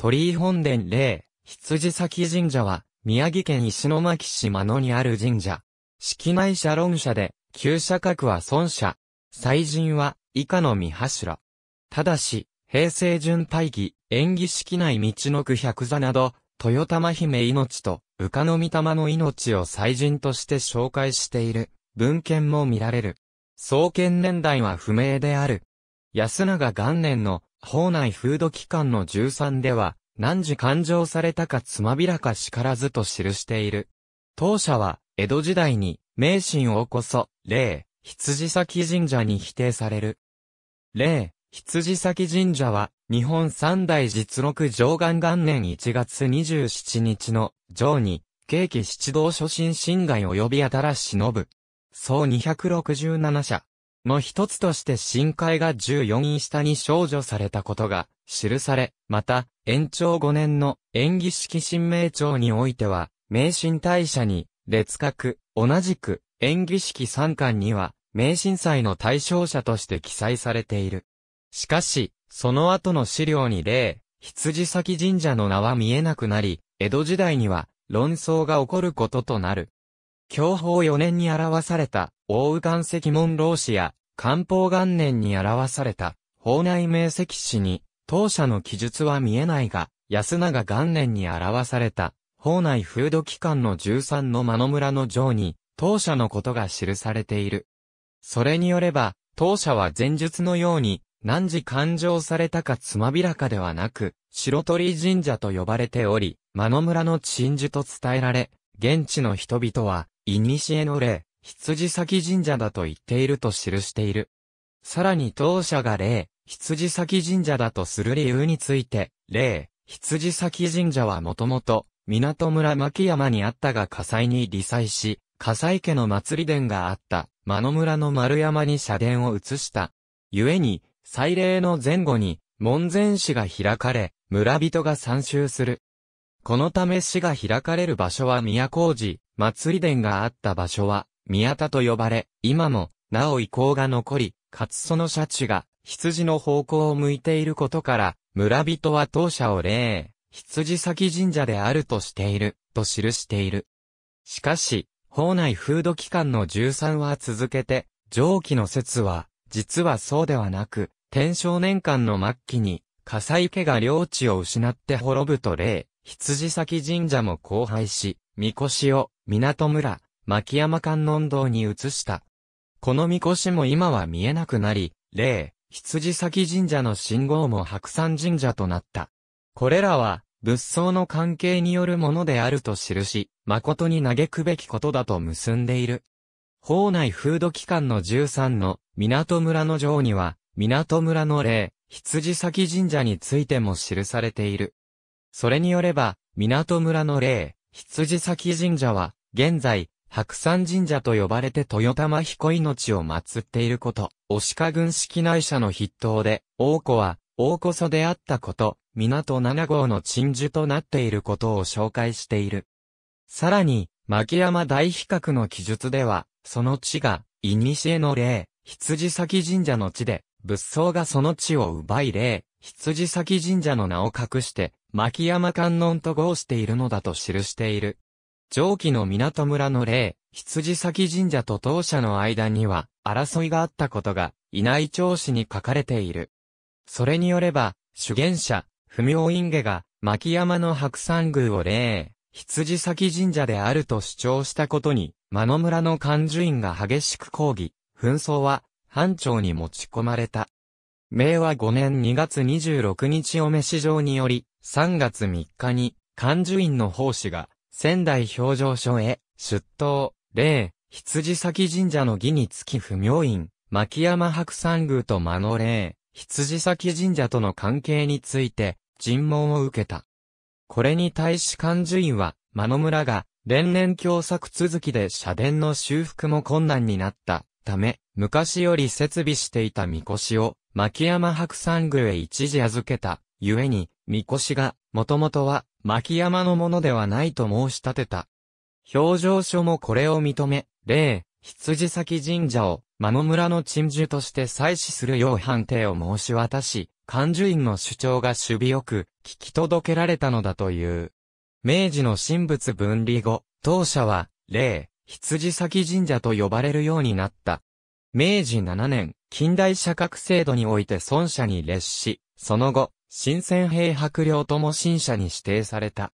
鳥居本殿例、羊崎神社は、宮城県石巻市間野にある神社。式内社論社で、旧社格は孫社。祭神は、以下の三柱。ただし、平成順大義、演技式内道の区百座など、豊玉姫命と、宇賀の御霊の命を祭神として紹介している、文献も見られる。創建年代は不明である。安永元年の法内風土機関の13では、何時勘定されたかつまびらかしからずと記している。当社は、江戸時代に、名神をこそ、例、羊崎神社に否定される。例、羊崎神社は、日本三大実録上元元年1月27日の、上に、景気七道初心侵害及び新しのぶ。総267社。の一つとして深海が14位下に少女されたことが記され、また、延長5年の演技式新名帳においては、名神大社に、列格、同じく、演技式三巻には、名神祭の対象者として記載されている。しかし、その後の資料に例、羊先神社の名は見えなくなり、江戸時代には、論争が起こることとなる。享保4年に表された、大宇岩石門老子や、漢方元年に表された、法内明晰史に、当社の記述は見えないが、安永元年に表された、法内風土機関の13の間の村の城に、当社のことが記されている。それによれば、当社は前述のように、何時勘定されたかつまびらかではなく、白鳥神社と呼ばれており、間の村の鎮守と伝えられ、現地の人々は、古の霊、羊崎神社だと言っていると記している。さらに当社が例、羊崎神社だとする理由について、例、羊崎神社はもともと、港村牧山にあったが火災に罹災し、火災家の祭り殿があった、間野村の丸山に社殿を移した。故に、祭礼の前後に、門前市が開かれ、村人が参集する。このため市が開かれる場所は宮王寺、祭り殿があった場所は、宮田と呼ばれ、今も、なお遺構が残り、かつそのシャチが、羊の方向を向いていることから、村人は当社を礼、羊先神社であるとしている、と記している。しかし、法内風土機関の13は続けて、上記の説は、実はそうではなく、天正年間の末期に、火災家が領地を失って滅ぶと礼、羊先神社も荒廃し、神輿を、港村、牧山観音堂に移した。この神輿も今は見えなくなり、例、羊崎神社の信号も白山神社となった。これらは、仏像の関係によるものであると記し、誠に嘆くべきことだと結んでいる。法内風土機関の13の港村の城には、港村の例、羊崎神社についても記されている。それによれば、港村の例、羊崎神社は、現在、白山神社と呼ばれて豊玉彦命を祀っていること、押鹿軍式内社の筆頭で、王子は、王こそであったこと、港七号の鎮守となっていることを紹介している。さらに、牧山大比較の記述では、その地が、古の霊、羊崎神社の地で、仏僧がその地を奪い霊、羊崎神社の名を隠して、牧山観音と号しているのだと記している。上記の港村の例、羊崎神社と当社の間には、争いがあったことが、稲井町史に書かれている。それによれば、主言者、不明院家が、牧山の白山宮を例、羊崎神社であると主張したことに、間野村の漢寿院が激しく抗議、紛争は、班長に持ち込まれた。明和5年2月26日お召し状により、3月3日に、漢寿院の奉仕が、仙台表情所へ、出頭、霊、羊崎神社の儀につき不明院、牧山白山宮と間の霊、羊崎神社との関係について、尋問を受けた。これに対し漢寿院は、間野村が、連年共作続きで社殿の修復も困難になったため、昔より設備していた神輿を、牧山白山宮へ一時預けた。ゆえに、神輿が、もともとは、牧山のものではないと申し立てた。表情書もこれを認め、例、羊崎神社を、真野村の鎮守として祭祀するよう判定を申し渡し、漢樹院の主張が守備よく、聞き届けられたのだという。明治の神仏分離後、当社は、例、羊崎神社と呼ばれるようになった。明治7年、近代社格制度において孫社に列し、その後、新鮮兵伯領とも新社に指定された。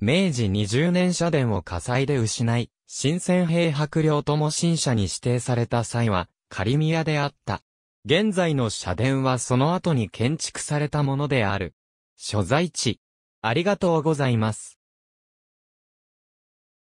明治20年社殿を火災で失い、新鮮兵伯領とも新社に指定された際は、仮宮であった。現在の社殿はその後に建築されたものである。所在地。ありがとうございます。